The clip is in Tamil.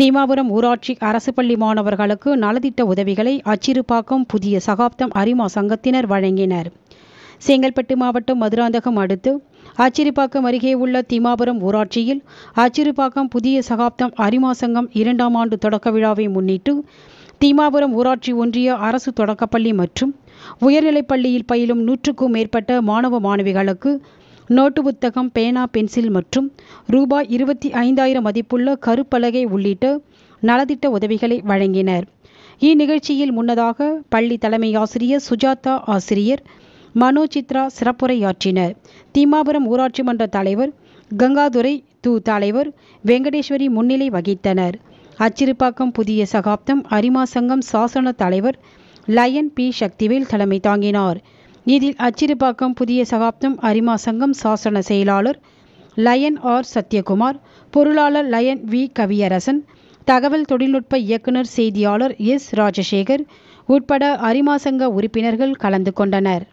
தீமாபுரம் ஊராட்சி அரசு பள்ளி மாணவர்களுக்கு நலத்திட்ட உதவிகளை அச்சிறுபாக்கம் புதிய சகாப்தம் அரிமா சங்கத்தினர் வழங்கினர் செங்கல்பட்டு மாவட்டம் மதுராந்தகம் அடுத்து அச்சிறுப்பாக்கம் அருகே உள்ள தீமாபுரம் ஊராட்சியில் அச்சிறுப்பாக்கம் புதிய சகாப்தம் அரிமா சங்கம் இரண்டாம் ஆண்டு தொடக்க விழாவை முன்னிட்டு தீமாபுரம் ஊராட்சி ஒன்றிய அரசு தொடக்கப்பள்ளி மற்றும் உயர்நிலைப் பள்ளியில் பயிலும் நூற்றுக்கும் மேற்பட்ட மாணவ மாணவிகளுக்கு நோட்டு புத்தகம் பேனா பென்சில் மற்றும் ரூபாய் இருபத்தி ஐந்தாயிரம் மதிப்புள்ள கருப்பலகை உள்ளிட்ட நலத்திட்ட உதவிகளை வழங்கினர் இந்நிகழ்ச்சியில் முன்னதாக பள்ளி தலைமை ஆசிரியர் சுஜாதா ஆசிரியர் மனோ சித்ரா சிறப்புரையாற்றினர் தீமாபுரம் ஊராட்சி மன்ற தலைவர் கங்காதுரை து தலைவர் வெங்கடேஸ்வரி முன்னிலை வகித்தனர் அச்சிறுப்பாக்கம் புதிய சகாப்தம் அரிமா சங்கம் சாசன தலைவர் லயன் பி சக்திவேல் தலைமை தாங்கினார் நீதில் அச்சிறுபாக்கம் புதிய சகாப்தம் அரிமா சங்கம் சாசன செயலாளர் லயன் ஆர் சத்யகுமார் பொருளாளர் லயன் வி கவியரசன் தகவல் தொழில்நுட்ப இயக்குனர் செய்தியாளர் எஸ் ராஜசேகர் உட்பட அரிமாசங்க உறுப்பினர்கள் கலந்து கொண்டனர்